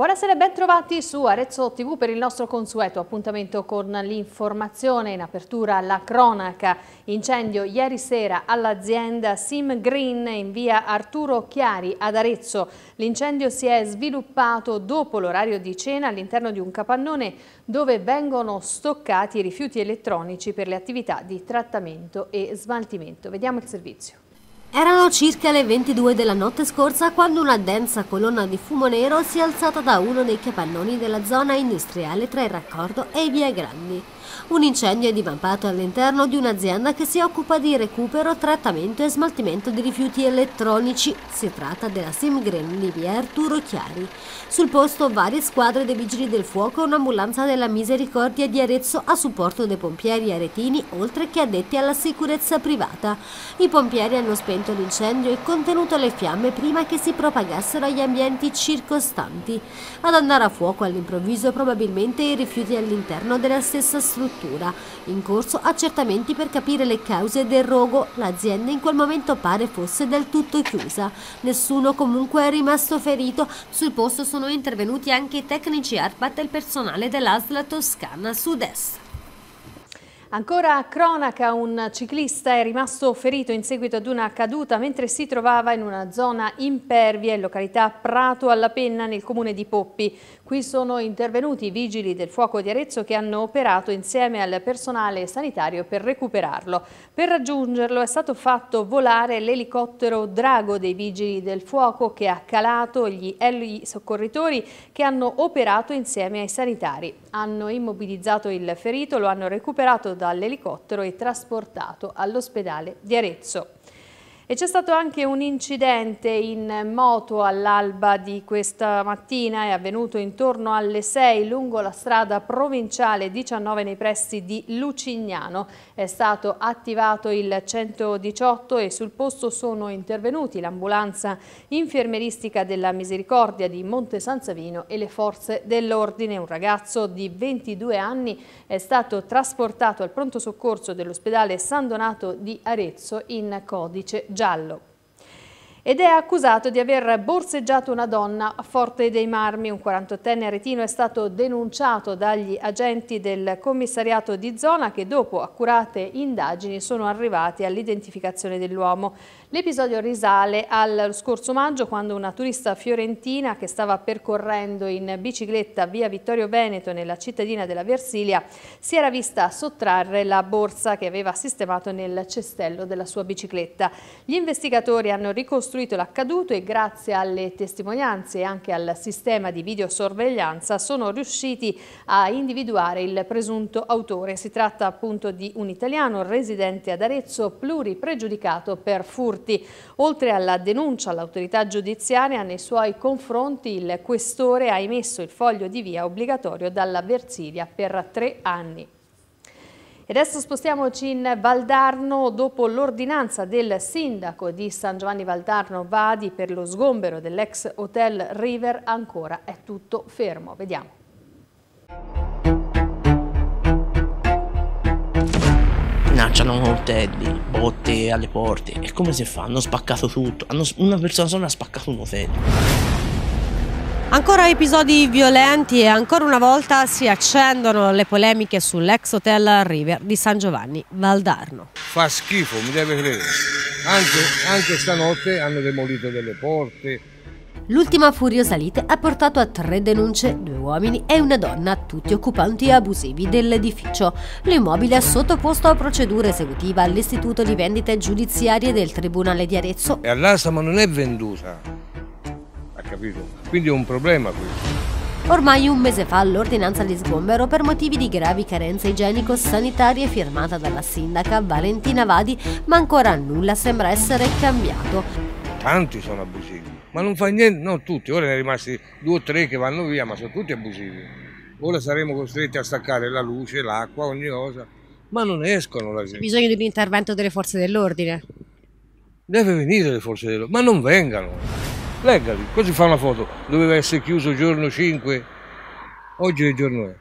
Buonasera e bentrovati su Arezzo TV per il nostro consueto appuntamento con l'informazione in apertura alla cronaca. Incendio ieri sera all'azienda Sim Green in via Arturo Chiari ad Arezzo. L'incendio si è sviluppato dopo l'orario di cena all'interno di un capannone dove vengono stoccati i rifiuti elettronici per le attività di trattamento e smaltimento. Vediamo il servizio. Erano circa le 22 della notte scorsa quando una densa colonna di fumo nero si è alzata da uno dei capannoni della zona industriale tra il raccordo e i Via Grandi. Un incendio è divampato all'interno di un'azienda che si occupa di recupero, trattamento e smaltimento di rifiuti elettronici. Si tratta della Simgren di via Arturo Chiari. Sul posto varie squadre dei vigili del fuoco e un'ambulanza della Misericordia di Arezzo a supporto dei pompieri aretini, oltre che addetti alla sicurezza privata. I pompieri hanno spento spegnimento l'incendio e contenuto le fiamme prima che si propagassero agli ambienti circostanti. Ad andare a fuoco all'improvviso probabilmente i rifiuti all'interno della stessa struttura. In corso accertamenti per capire le cause del rogo, l'azienda in quel momento pare fosse del tutto chiusa. Nessuno comunque è rimasto ferito, sul posto sono intervenuti anche i tecnici ARPAT e il personale dell'ASLA Toscana Sud-Est. Ancora a cronaca, un ciclista è rimasto ferito in seguito ad una caduta mentre si trovava in una zona impervia in località Prato alla Penna nel comune di Poppi. Qui sono intervenuti i vigili del fuoco di Arezzo che hanno operato insieme al personale sanitario per recuperarlo. Per raggiungerlo è stato fatto volare l'elicottero Drago dei vigili del fuoco che ha calato gli elli soccorritori che hanno operato insieme ai sanitari. Hanno immobilizzato il ferito, lo hanno recuperato dall'elicottero e trasportato all'ospedale di Arezzo. E c'è stato anche un incidente in moto all'alba di questa mattina, è avvenuto intorno alle 6 lungo la strada provinciale 19 nei pressi di Lucignano. È stato attivato il 118 e sul posto sono intervenuti l'ambulanza infermeristica della Misericordia di Monte San Savino e le forze dell'ordine. Un ragazzo di 22 anni è stato trasportato al pronto soccorso dell'ospedale San Donato di Arezzo in codice giallo giallo ed è accusato di aver borseggiato una donna a Forte dei Marmi. Un 48enne aretino è stato denunciato dagli agenti del commissariato di zona che dopo accurate indagini sono arrivati all'identificazione dell'uomo. L'episodio risale al scorso maggio quando una turista fiorentina che stava percorrendo in bicicletta via Vittorio Veneto nella cittadina della Versilia si era vista sottrarre la borsa che aveva sistemato nel cestello della sua bicicletta. Gli investigatori hanno ricostruito l'accaduto e grazie alle testimonianze e anche al sistema di videosorveglianza sono riusciti a individuare il presunto autore. Si tratta appunto di un italiano residente ad Arezzo pluripregiudicato per furto furti. Oltre alla denuncia all'autorità giudiziaria, nei suoi confronti il questore ha emesso il foglio di via obbligatorio dalla Versilia per tre anni. E adesso spostiamoci in Valdarno dopo l'ordinanza del sindaco di San Giovanni Valdarno Vadi per lo sgombero dell'ex hotel River ancora è tutto fermo. Vediamo. minacciano coltelli, botte alle porte. E come si fa? Hanno spaccato tutto. Hanno, una persona sola ha spaccato un hotel. Ancora episodi violenti e ancora una volta si accendono le polemiche sull'ex hotel River di San Giovanni Valdarno. Fa schifo, mi deve credere. Anche, anche stanotte hanno demolito delle porte, L'ultima furiosa lite ha portato a tre denunce, due uomini e una donna, tutti occupanti abusivi dell'edificio. L'immobile è sottoposto a procedura esecutiva all'Istituto di Vendite Giudiziarie del Tribunale di Arezzo. E all'asta ma non è venduta, ha capito? Quindi è un problema questo. Ormai un mese fa l'ordinanza di sgombero per motivi di gravi carenze igienico-sanitarie firmata dalla sindaca Valentina Vadi, ma ancora nulla sembra essere cambiato. Tanti sono abusivi ma non fa niente, non tutti, ora ne sono rimasti due o tre che vanno via, ma sono tutti abusivi. Ora saremo costretti a staccare la luce, l'acqua, ogni cosa, ma non escono la gente. C'è bisogno di un intervento delle forze dell'ordine. Deve venire le forze dell'ordine, ma non vengano. Legali, così fa una foto. Doveva essere chiuso giorno 5, oggi che giorno è?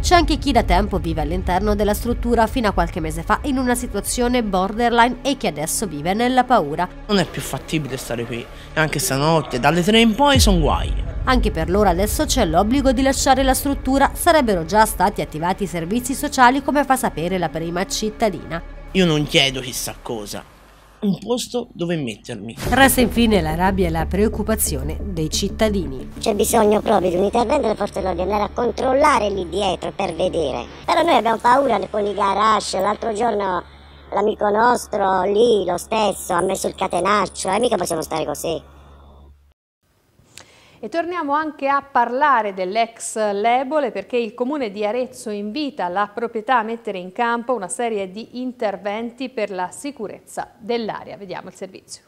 C'è anche chi da tempo vive all'interno della struttura fino a qualche mese fa in una situazione borderline e che adesso vive nella paura. Non è più fattibile stare qui, anche stanotte, dalle tre in poi sono guai. Anche per loro adesso c'è l'obbligo di lasciare la struttura, sarebbero già stati attivati i servizi sociali come fa sapere la prima cittadina. Io non chiedo chissà cosa, un posto dove mettermi. Resta infine la rabbia e la preoccupazione dei cittadini. C'è bisogno proprio di un intervento delle forze dell'ordine, andare a controllare lì dietro per vedere. Però noi abbiamo paura con i garage, l'altro giorno l'amico nostro lì lo stesso ha messo il catenaccio e eh, mica possiamo stare così. E torniamo anche a parlare dell'ex Lebole perché il Comune di Arezzo invita la proprietà a mettere in campo una serie di interventi per la sicurezza dell'area. Vediamo il servizio.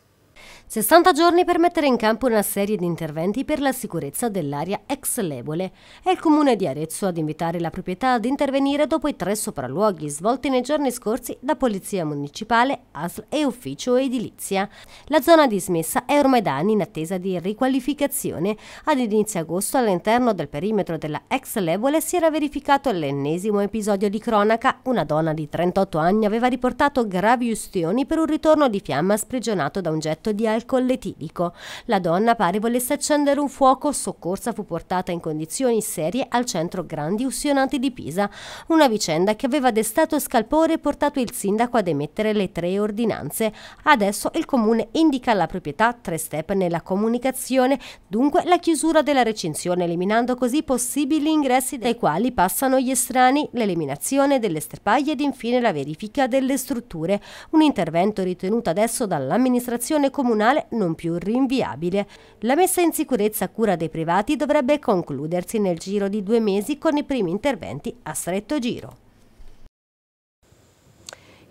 60 giorni per mettere in campo una serie di interventi per la sicurezza dell'area ex Lebole. È il comune di Arezzo ad invitare la proprietà ad intervenire dopo i tre sopralluoghi svolti nei giorni scorsi da Polizia Municipale, ASL e Ufficio Edilizia. La zona dismessa è ormai da anni in attesa di riqualificazione. Ad inizio agosto all'interno del perimetro della ex Lebole si era verificato l'ennesimo episodio di cronaca. Una donna di 38 anni aveva riportato gravi ustioni per un ritorno di fiamma sprigionato da un getto di alcol alcol etilico. La donna pare volesse accendere un fuoco, soccorsa fu portata in condizioni serie al centro Grandi Ussionati di Pisa, una vicenda che aveva destato scalpore e portato il sindaco ad emettere le tre ordinanze. Adesso il comune indica alla proprietà tre step nella comunicazione, dunque la chiusura della recinzione eliminando così possibili ingressi dai quali passano gli estranei, l'eliminazione delle sterpaglie ed infine la verifica delle strutture, un intervento ritenuto adesso dall'amministrazione comunale nazionale non più rinviabile. La messa in sicurezza a cura dei privati dovrebbe concludersi nel giro di due mesi con i primi interventi a stretto giro.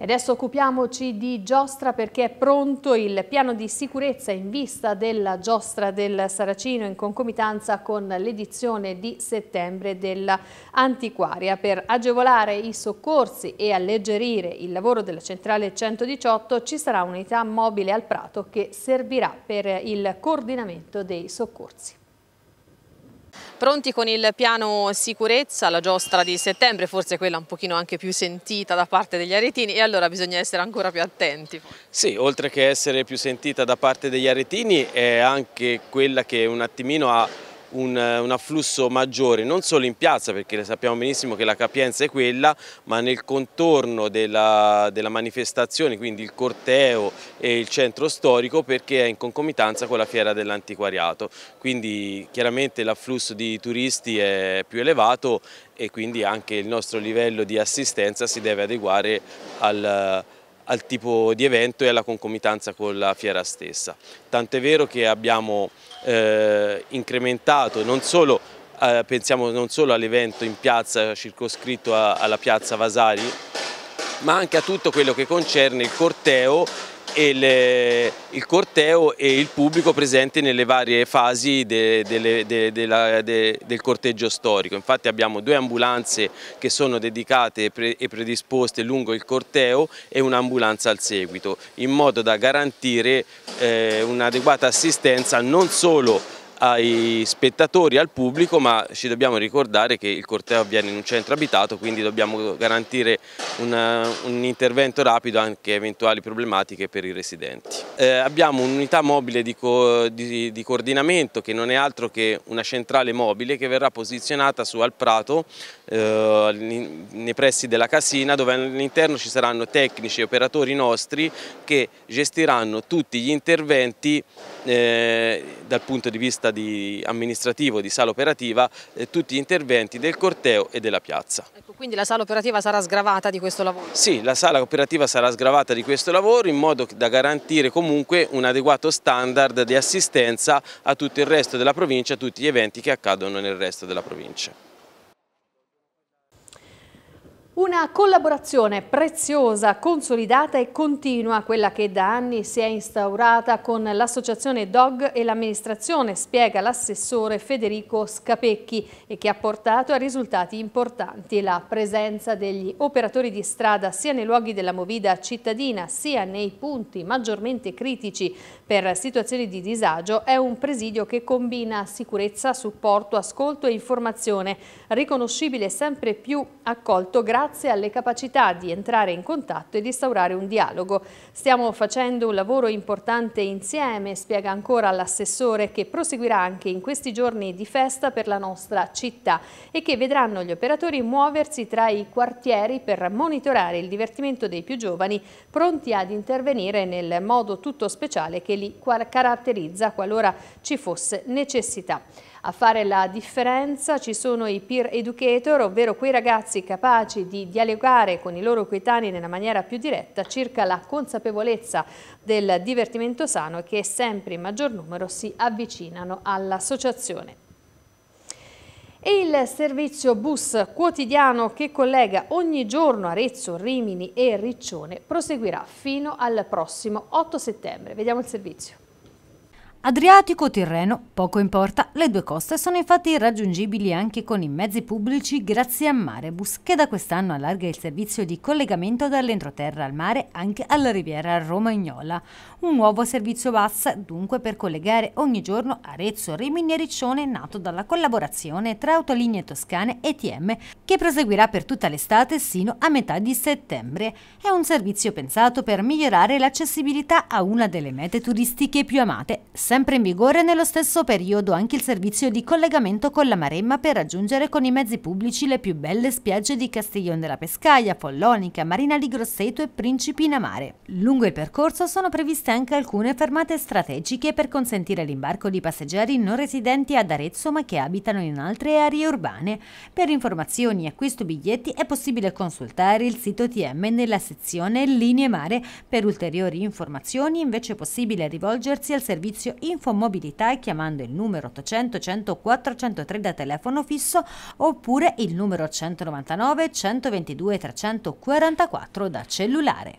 E adesso occupiamoci di giostra perché è pronto il piano di sicurezza in vista della giostra del Saracino in concomitanza con l'edizione di settembre dell'antiquaria. Per agevolare i soccorsi e alleggerire il lavoro della centrale 118 ci sarà un'unità mobile al Prato che servirà per il coordinamento dei soccorsi. Pronti con il piano sicurezza, la giostra di settembre, forse quella un pochino anche più sentita da parte degli aretini e allora bisogna essere ancora più attenti. Sì, oltre che essere più sentita da parte degli aretini è anche quella che un attimino ha un, eh, un, afflusso maggiore non solo in piazza perché sappiamo benissimo che la capienza è quella ma nel contorno della, della manifestazione quindi il corteo e il centro storico perché è in concomitanza con la fiera dell'antiquariato quindi chiaramente l'afflusso di turisti è più elevato e quindi anche il nostro livello di assistenza si deve adeguare al al tipo di evento e alla concomitanza con la fiera stessa. Tant'è vero che abbiamo eh, incrementato non solo, eh, pensiamo non solo all'evento in piazza circoscritto a, alla piazza Vasari, ma anche a tutto quello che concerne il corteo e le, eh, il corteo e il pubblico presente nelle varie fasi de, de, de, la, del corteggio storico. Infatti abbiamo due ambulanze che sono dedicate pre, e predisposte lungo il corteo e un'ambulanza al seguito, in modo da garantire eh, un'adeguata assistenza non solo ai spettatori, al pubblico, ma ci dobbiamo ricordare che il corteo avviene in un centro abitato, quindi dobbiamo garantire una, un intervento rapido anche eventuali problematiche per i residenti. Eh, abbiamo un'unità mobile di, co, di, di, coordinamento che non è altro che una centrale mobile che verrà posizionata su Al Prato, eh, nei pressi della casina, dove all'interno ci saranno tecnici e operatori nostri che gestiranno tutti gli interventi eh, dal punto di vista giornata di amministrativo di sala operativa eh, tutti gli interventi del corteo e della piazza. Ecco, quindi la sala operativa sarà sgravata di questo lavoro? Sì, la sala operativa sarà sgravata di questo lavoro in modo da garantire comunque un adeguato standard di assistenza a tutto il resto della provincia, a tutti gli eventi che accadono nel resto della provincia. Una collaborazione preziosa, consolidata e continua, quella che da anni si è instaurata con l'associazione DOG e l'amministrazione, spiega l'assessore Federico Scapecchi e che ha portato a risultati importanti la presenza degli operatori di strada sia nei luoghi della movida cittadina sia nei punti maggiormente critici per situazioni di disagio è un presidio che combina sicurezza, supporto, ascolto e informazione, riconoscibile sempre più accolto grazie grazie alle capacità di entrare in contatto e di instaurare un dialogo. Stiamo facendo un lavoro importante insieme, spiega ancora l'assessore, che proseguirà anche in questi giorni di festa per la nostra città e che vedranno gli operatori muoversi tra i quartieri per monitorare il divertimento dei più giovani, pronti ad intervenire nel modo tutto speciale che li caratterizza qualora ci fosse necessità. A fare la differenza ci sono i peer educator, ovvero quei ragazzi capaci di dialogare con i loro coetanei nella maniera più diretta circa la consapevolezza del divertimento sano che sempre in maggior numero si avvicinano all'associazione. E il servizio bus quotidiano che collega ogni giorno Arezzo, Rimini e Riccione proseguirà fino al prossimo 8 settembre. Vediamo il servizio. Adriatico o Tirreno, poco importa, le due coste sono infatti raggiungibili anche con i mezzi pubblici grazie a Marebus, che da quest'anno allarga il servizio di collegamento dall'entroterra al mare anche alla riviera romagnola. Un nuovo servizio bus dunque per collegare ogni giorno Arezzo, Rimini e Riccione nato dalla collaborazione tra Autolinee Toscane e TM, che proseguirà per tutta l'estate sino a metà di settembre. È un servizio pensato per migliorare l'accessibilità a una delle mete turistiche più amate, sempre in vigore nello stesso periodo anche il servizio di collegamento con la Maremma per raggiungere con i mezzi pubblici le più belle spiagge di Castiglione della Pescaia, Follonica, Marina di Grosseto e Principina Mare. Lungo il percorso sono previste anche alcune fermate strategiche per consentire l'imbarco di passeggeri non residenti ad Arezzo ma che abitano in altre aree urbane. Per informazioni e acquisto biglietti è possibile consultare il sito TM nella sezione Linee Mare. Per ulteriori informazioni invece è possibile rivolgersi al servizio Infomobilità e chiamando il numero 800 100 403 da telefono fisso oppure il numero 199 122 344 da cellulare.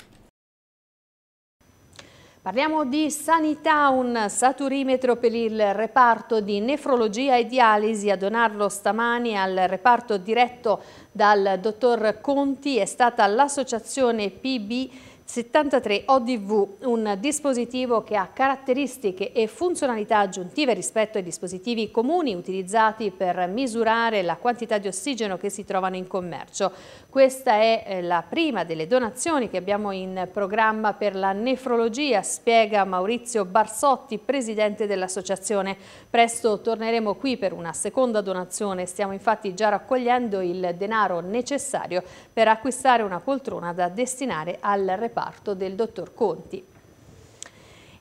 Parliamo di sanità, un saturimetro per il reparto di nefrologia e dialisi a donarlo stamani al reparto diretto dal dottor Conti è stata l'associazione PB 73 ODV, un dispositivo che ha caratteristiche e funzionalità aggiuntive rispetto ai dispositivi comuni utilizzati per misurare la quantità di ossigeno che si trovano in commercio. Questa è eh, la prima delle donazioni che abbiamo in programma per la nefrologia, spiega Maurizio Barsotti, presidente dell'associazione. Presto torneremo qui per una seconda donazione, stiamo infatti già raccogliendo il denaro necessario per acquistare una poltrona da destinare al reparto reparto del dottor Conti.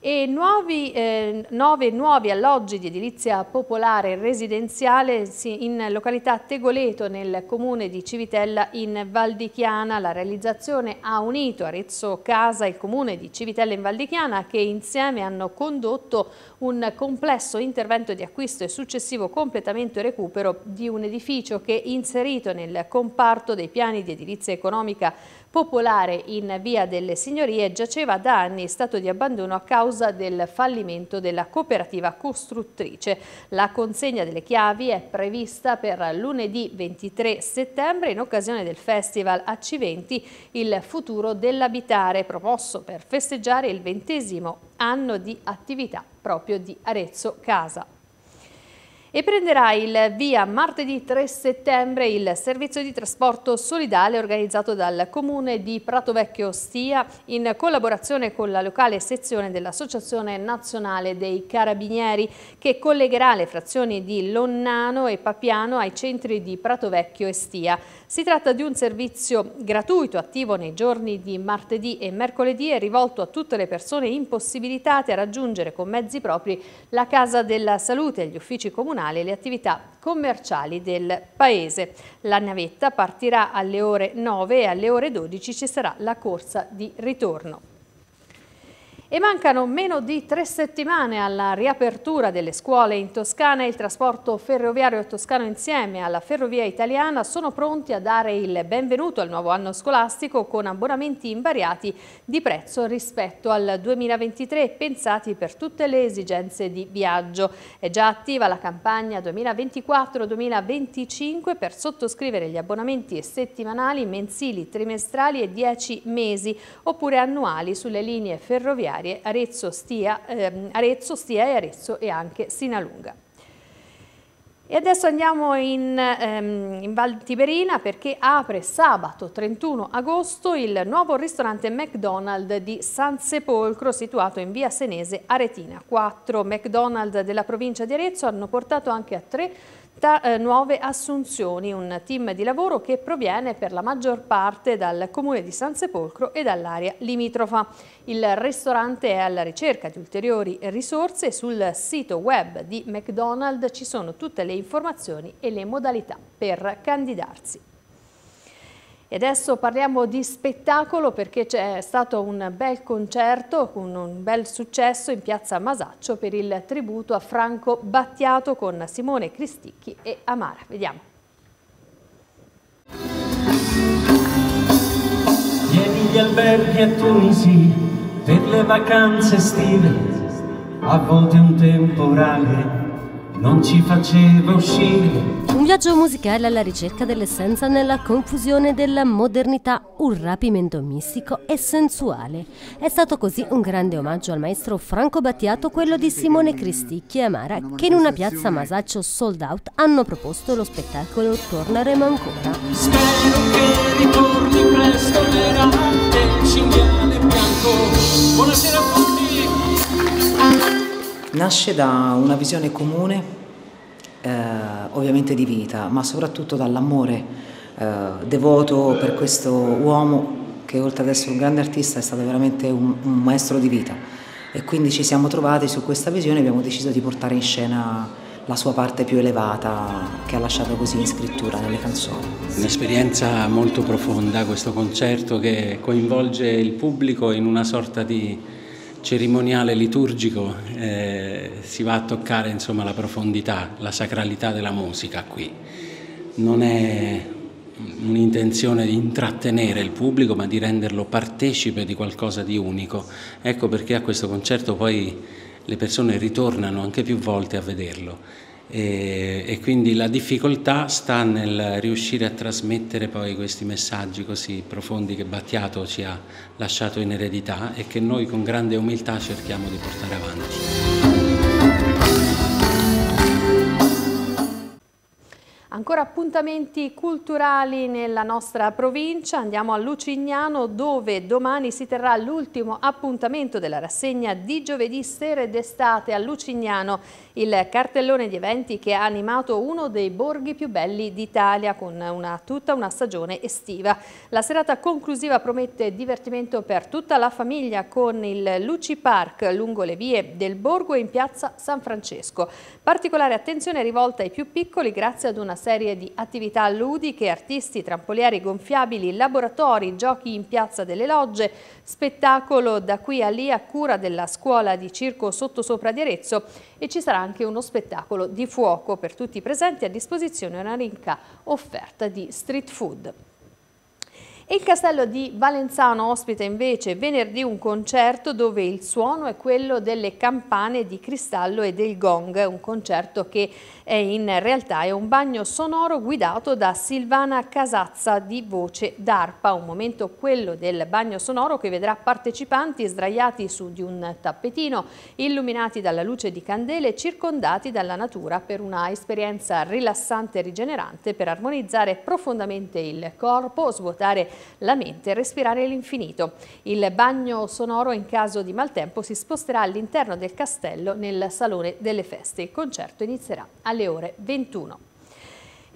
E nuovi, eh, nove nuovi alloggi di edilizia popolare residenziale in località Tegoleto nel comune di Civitella in Valdichiana. La realizzazione ha unito Arezzo Casa e il comune di Civitella in Valdichiana che insieme hanno condotto un complesso intervento di acquisto e successivo completamento e recupero di un edificio che inserito nel comparto dei piani di edilizia economica popolare in Via delle Signorie giaceva da anni in stato di abbandono a causa del fallimento della cooperativa costruttrice. La consegna delle chiavi è prevista per lunedì 23 settembre in occasione del festival AC20 Il futuro dell'abitare promosso per festeggiare il ventesimo anno di attività proprio di Arezzo Casa. E prenderà il via martedì 3 settembre il servizio di trasporto solidale organizzato dal comune di Pratovecchio Stia in collaborazione con la locale sezione dell'Associazione Nazionale dei Carabinieri che collegherà le frazioni di Lonnano e Papiano ai centri di Pratovecchio e Stia. Si tratta di un servizio gratuito attivo nei giorni di martedì e mercoledì e rivolto a tutte le persone impossibilitate a raggiungere con mezzi propri la Casa della Salute e gli uffici comunali comunale e le attività commerciali del paese. La navetta partirà alle ore 9 e alle ore 12 ci sarà la corsa di ritorno. E mancano meno di tre settimane alla riapertura delle scuole in Toscana il trasporto ferroviario toscano insieme alla Ferrovia Italiana sono pronti a dare il benvenuto al nuovo anno scolastico con abbonamenti invariati di prezzo rispetto al 2023 pensati per tutte le esigenze di viaggio. È già attiva la campagna 2024-2025 per sottoscrivere gli abbonamenti settimanali, mensili, trimestrali e 10 mesi oppure annuali sulle linee ferroviarie ferroviarie Arezzo, Stia, ehm, Arezzo, Stia e Arezzo e anche Sinalunga. E adesso andiamo in, ehm, in, Val Tiberina perché apre sabato 31 agosto il nuovo ristorante McDonald's di San Sepolcro situato in via Senese Aretina. Quattro McDonald's della provincia di Arezzo hanno portato anche a tre eh, nuove assunzioni, un team di lavoro che proviene per la maggior parte dal comune di San Sepolcro e dall'area limitrofa. Il ristorante è alla ricerca di ulteriori risorse sul sito web di McDonald's ci sono tutte le informazioni e le modalità per candidarsi. E adesso parliamo di spettacolo perché c'è stato un bel concerto con un bel successo in piazza Masaccio per il tributo a Franco Battiato con Simone Cristicchi e Amara. Vediamo. Vieni gli alberghi a Tunisi per le vacanze estive, a volte un temporale non ci faceva uscire. Un viaggio musicale alla ricerca dell'essenza nella confusione della modernità, un rapimento mistico e sensuale. È stato così un grande omaggio al maestro Franco Battiato, quello di Simone Cristicchi e Amara, che in una piazza Masaccio sold out hanno proposto lo spettacolo Torneremo ancora. Spero che ritorni presto l'era del cinghiale bianco. Buonasera a tutti! nasce da una visione comune, eh, ovviamente di vita, ma soprattutto dall'amore eh, devoto per questo uomo che oltre ad essere un grande artista è stato veramente un, un maestro di vita. E quindi ci siamo trovati su questa visione e abbiamo deciso di portare in scena la sua parte più elevata che ha lasciato così in scrittura nelle canzoni. Un'esperienza molto profonda questo concerto che coinvolge il pubblico in una sorta di cerimoniale liturgico eh, si va a toccare insomma, la profondità, la sacralità della musica qui. Non è un'intenzione di intrattenere il pubblico ma di renderlo partecipe di qualcosa di unico. Ecco perché a questo concerto poi le persone ritornano anche più volte a vederlo e, e, quindi la difficoltà sta nel riuscire a trasmettere poi questi messaggi così profondi che Battiato ci ha lasciato in eredità e che noi con grande umiltà cerchiamo di portare avanti. Ancora appuntamenti culturali nella nostra provincia, andiamo a Lucignano dove domani si terrà l'ultimo appuntamento della rassegna di giovedì sera ed estate a Lucignano, il cartellone di eventi che ha animato uno dei borghi più belli d'Italia con una, tutta una stagione estiva. La serata conclusiva promette divertimento per tutta la famiglia con il Luci Park lungo le vie del borgo e in piazza San Francesco. Particolare attenzione rivolta ai più piccoli grazie ad una serie di attività ludiche, artisti, trampolieri gonfiabili, laboratori, giochi in Piazza delle Logge, spettacolo da qui a lì a cura della scuola di circo Sottosopra di Arezzo e ci sarà anche uno spettacolo di fuoco per tutti i presenti a disposizione una ricca offerta di street food. Il castello di Valenzano ospita invece venerdì un concerto dove il suono è quello delle campane di cristallo e del gong, un concerto che e in realtà è un bagno sonoro guidato da Silvana Casazza di voce d'arpa, un momento quello del bagno sonoro che vedrà partecipanti sdraiati su di un tappetino, illuminati dalla luce di candele, circondati dalla natura per una esperienza rilassante e rigenerante per armonizzare profondamente il corpo, svuotare la mente e respirare l'infinito. Il bagno sonoro in caso di maltempo si sposterà all'interno del castello nel Salone delle Feste. Il concerto inizierà all'inizio alle ore 21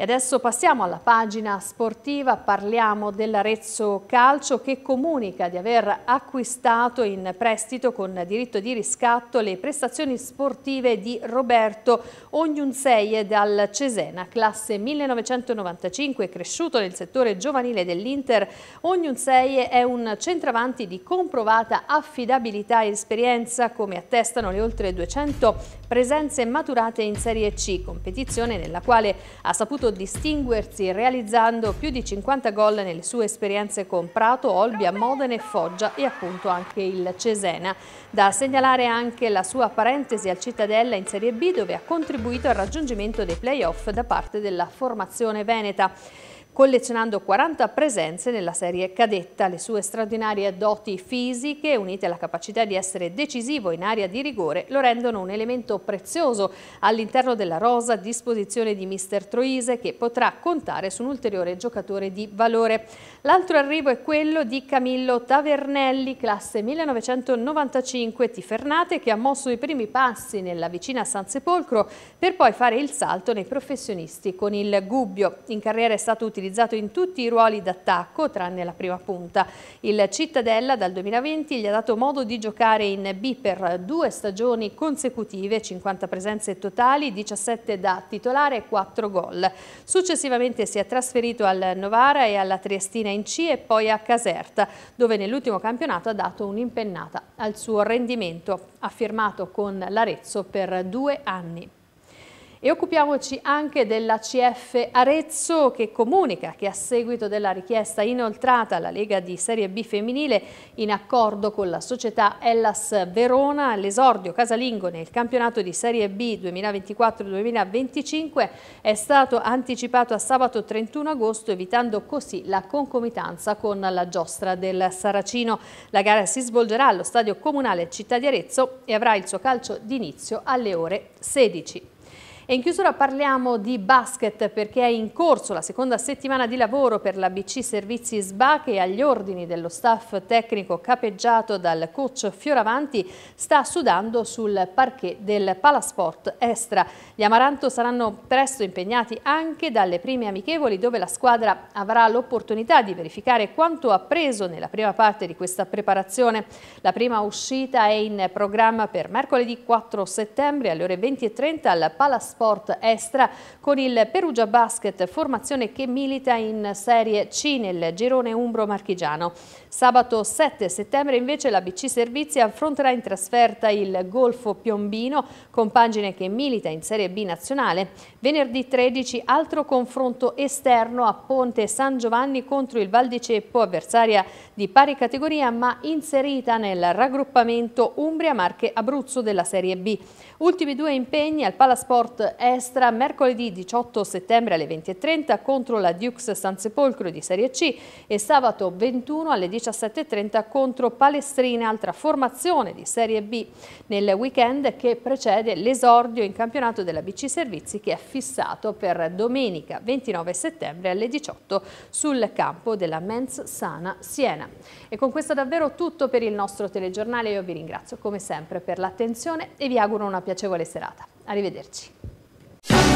adesso passiamo alla pagina sportiva, parliamo dell'Arezzo Calcio che comunica di aver acquistato in prestito con diritto di riscatto le prestazioni sportive di Roberto Ognunseie dal Cesena, classe 1995, cresciuto nel settore giovanile dell'Inter. Ognunseie è un centravanti di comprovata affidabilità e esperienza come attestano le oltre 200 presenze maturate in Serie C, competizione nella quale ha saputo distinguersi realizzando più di 50 gol nelle sue esperienze con Prato, Olbia, Modena e Foggia e appunto anche il Cesena. Da segnalare anche la sua parentesi al Cittadella in Serie B dove ha contribuito al raggiungimento dei playoff da parte della formazione veneta collezionando 40 presenze nella serie cadetta. Le sue straordinarie doti fisiche, unite alla capacità di essere decisivo in area di rigore, lo rendono un elemento prezioso all'interno della rosa a disposizione di mister Troise che potrà contare su un ulteriore giocatore di valore. L'altro arrivo è quello di Camillo Tavernelli, classe 1995 Tifernate, che ha mosso i primi passi nella vicina San Sepolcro per poi fare il salto nei professionisti con il Gubbio. In carriera è stato utilizzato utilizzato in tutti i ruoli d'attacco, tranne la prima punta. Il Cittadella dal 2020 gli ha dato modo di giocare in B per due stagioni consecutive, 50 presenze totali, 17 da titolare e 4 gol. Successivamente si è trasferito al Novara e alla Triestina in C e poi a Caserta, dove nell'ultimo campionato ha dato un'impennata al suo rendimento, ha firmato con l'Arezzo per due anni. E occupiamoci anche della CF Arezzo che comunica che a seguito della richiesta inoltrata alla Lega di Serie B femminile in accordo con la società Hellas Verona, l'esordio casalingo nel campionato di Serie B 2024-2025 è stato anticipato a sabato 31 agosto evitando così la concomitanza con la giostra del Saracino. La gara si svolgerà allo stadio comunale Città di Arezzo e avrà il suo calcio d'inizio alle ore 16. E in chiusura parliamo di basket perché è in corso la seconda settimana di lavoro per la BC Servizi SBA che agli ordini dello staff tecnico capeggiato dal coach Fioravanti sta sudando sul parquet del Palasport Estra. Gli Amaranto saranno presto impegnati anche dalle prime amichevoli dove la squadra avrà l'opportunità di verificare quanto ha preso nella prima parte di questa preparazione. La prima uscita è in programma per mercoledì 4 settembre alle ore 20.30 al Palasport Sport Estra con il Perugia Basket, formazione che milita in Serie C nel girone Umbro Marchigiano. Sabato 7 settembre invece la BC Servizi affronterà in trasferta il Golfo Piombino, compagine che milita in Serie B nazionale. Venerdì 13 altro confronto esterno a Ponte San Giovanni contro il Val di Ceppo, avversaria di pari categoria ma inserita nel raggruppamento Umbria Marche Abruzzo della Serie B. Ultimi due impegni al Palasport extra mercoledì 18 settembre alle 20.30 contro la Dukes Sansepolcro di Serie C e sabato 21 alle 17.30 contro Palestrina, altra formazione di Serie B, nel weekend che precede l'esordio in campionato della BC Servizi che è fissato per domenica 29 settembre alle 18 sul campo della Mens Sana Siena. E con questo davvero tutto per il nostro telegiornale, io vi ringrazio come sempre per l'attenzione e vi auguro una piacevole serata. Arrivederci. Thank you